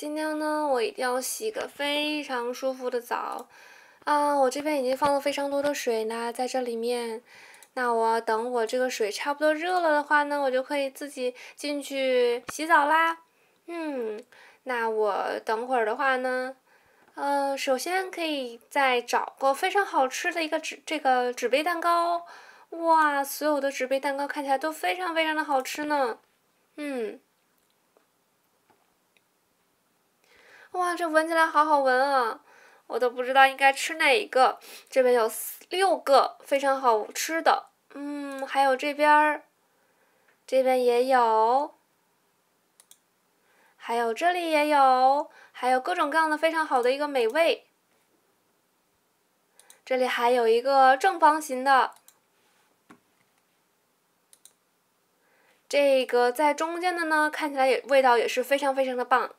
今天呢，我一定要洗个非常舒服的澡啊！我这边已经放了非常多的水呢，在这里面，那我等我这个水差不多热了的话呢，我就可以自己进去洗澡啦。嗯，那我等会儿的话呢，嗯，首先可以再找个非常好吃的一个纸这个纸杯蛋糕，哇，所有的纸杯蛋糕看起来都非常非常的好吃呢。嗯。哇，这闻起来好好闻啊！我都不知道应该吃哪一个。这边有六个非常好吃的，嗯，还有这边儿，这边也有，还有这里也有，还有各种各样的非常好的一个美味。这里还有一个正方形的，这个在中间的呢，看起来也味道也是非常非常的棒。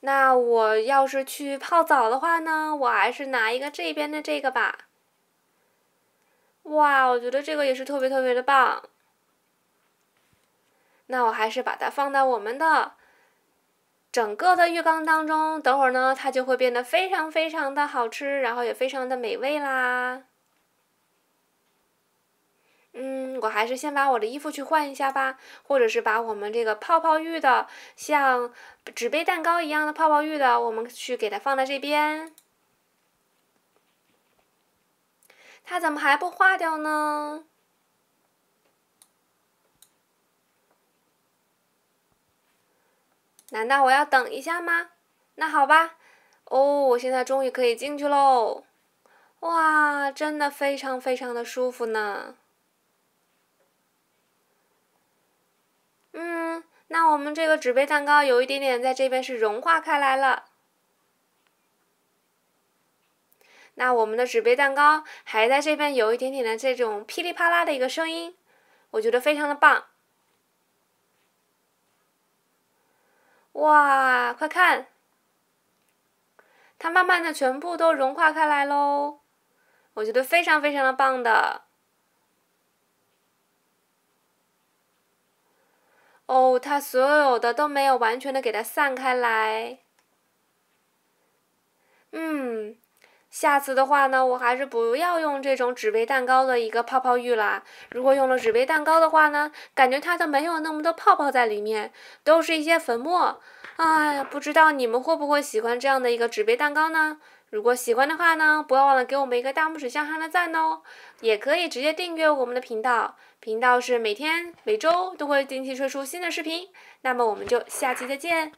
那我要是去泡澡的话呢，我还是拿一个这边的这个吧。哇，我觉得这个也是特别特别的棒。那我还是把它放到我们的整个的浴缸当中，等会儿呢，它就会变得非常非常的好吃，然后也非常的美味啦。我还是先把我的衣服去换一下吧，或者是把我们这个泡泡浴的，像纸杯蛋糕一样的泡泡浴的，我们去给它放在这边。它怎么还不化掉呢？难道我要等一下吗？那好吧。哦，我现在终于可以进去喽！哇，真的非常非常的舒服呢。嗯，那我们这个纸杯蛋糕有一点点在这边是融化开来了，那我们的纸杯蛋糕还在这边有一点点的这种噼里啪啦的一个声音，我觉得非常的棒，哇，快看，它慢慢的全部都融化开来喽，我觉得非常非常的棒的。哦，它所有的都没有完全的给它散开来。嗯，下次的话呢，我还是不要用这种纸杯蛋糕的一个泡泡浴了。如果用了纸杯蛋糕的话呢，感觉它的没有那么多泡泡在里面，都是一些粉末。哎呀，不知道你们会不会喜欢这样的一个纸杯蛋糕呢？如果喜欢的话呢，不要忘了给我们一个大拇指向上的赞哦，也可以直接订阅我们的频道，频道是每天每周都会定期推出新的视频。那么我们就下期再见。